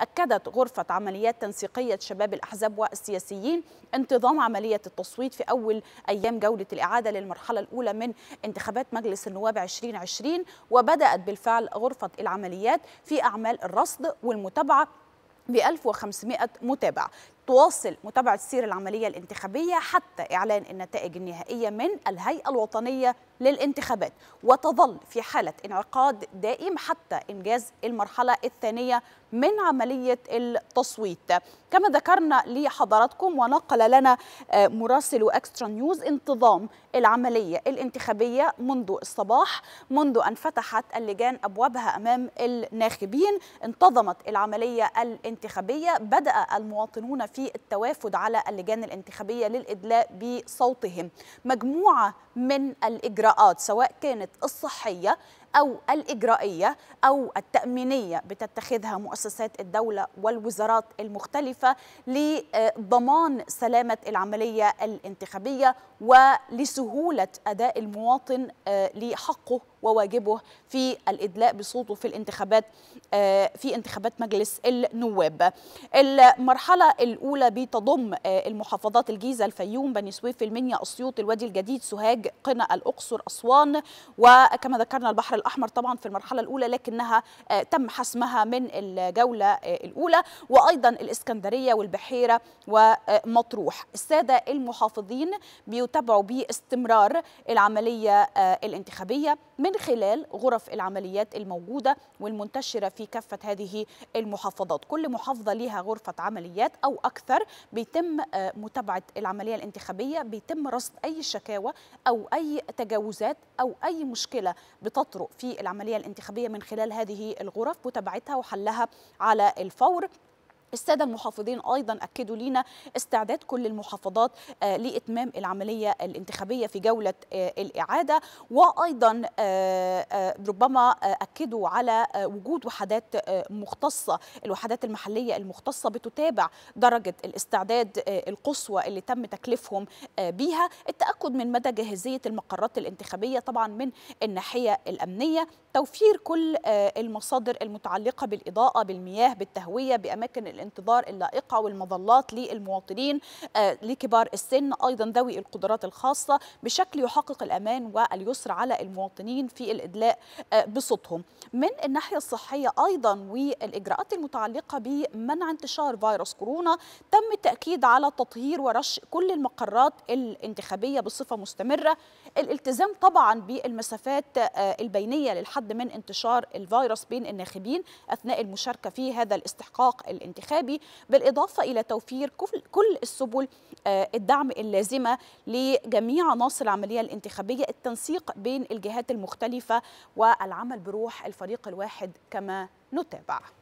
أكدت غرفة عمليات تنسيقية شباب الأحزاب والسياسيين انتظام عملية التصويت في أول أيام جولة الإعادة للمرحلة الأولى من انتخابات مجلس النواب 2020 وبدأت بالفعل غرفة العمليات في أعمال الرصد والمتابعة ب 1500 متابع تواصل متابعة سير العملية الانتخابية حتى إعلان النتائج النهائية من الهيئة الوطنية للانتخابات وتظل في حالة انعقاد دائم حتى إنجاز المرحلة الثانية من عملية التصويت كما ذكرنا لحضراتكم ونقل لنا آه، مراسل أكسترا نيوز انتظام العملية الانتخابية منذ الصباح منذ أن فتحت اللجان أبوابها أمام الناخبين انتظمت العملية الانتخابية بدأ المواطنون في في التوافد على اللجان الانتخابية للإدلاء بصوتهم مجموعة من الإجراءات سواء كانت الصحية أو الإجرائية أو التأمينية بتتخذها مؤسسات الدولة والوزارات المختلفة لضمان سلامة العملية الانتخابية ولسهولة أداء المواطن آه، لحقه وواجبه في الإدلاء بصوته في الانتخابات آه، في انتخابات مجلس النواب المرحلة الأولى بتضم آه، المحافظات الجيزة الفيوم بني سويف المنيا أسيوط الوادي الجديد سوهاج قنا الأقصر أسوان وكما ذكرنا البحر البحر الأحمر طبعا في المرحلة الأولى لكنها آه، تم حسمها من الجولة آه، الأولى وأيضا الإسكندرية والبحيرة ومطروح السادة المحافظين بيتابعوا باستمرار العملية آه، الانتخابية من خلال غرف العمليات الموجودة والمنتشرة في كافة هذه المحافظات كل محافظة لها غرفة عمليات أو أكثر بيتم متابعة العملية الانتخابية بيتم رصد أي شكاوى أو أي تجاوزات أو أي مشكلة بتطرق في العملية الانتخابية من خلال هذه الغرف وتبعتها وحلها على الفور السادة المحافظين أيضا أكدوا لنا استعداد كل المحافظات آه، لإتمام العملية الانتخابية في جولة آه، الإعادة وأيضا آه، ربما أكدوا على وجود وحدات مختصة الوحدات المحلية المختصة بتتابع درجة الاستعداد القصوى اللي تم تكليفهم بيها التأكد من مدى جاهزية المقرات الانتخابية طبعا من الناحية الأمنية توفير كل المصادر المتعلقة بالإضاءة بالمياه بالتهوية بأماكن الانتظار اللائقه والمظلات للمواطنين آه، لكبار السن ايضا ذوي القدرات الخاصه بشكل يحقق الامان واليسر على المواطنين في الادلاء آه، بصوتهم. من الناحيه الصحيه ايضا والاجراءات المتعلقه بمنع انتشار فيروس كورونا تم التاكيد على تطهير ورش كل المقرات الانتخابيه بصفه مستمره، الالتزام طبعا بالمسافات آه، البينيه للحد من انتشار الفيروس بين الناخبين اثناء المشاركه في هذا الاستحقاق الانتخابي. الانتخابي بالإضافة إلى توفير كل السبل آه، الدعم اللازمة لجميع عناصر العملية الانتخابية التنسيق بين الجهات المختلفة والعمل بروح الفريق الواحد كما نتابع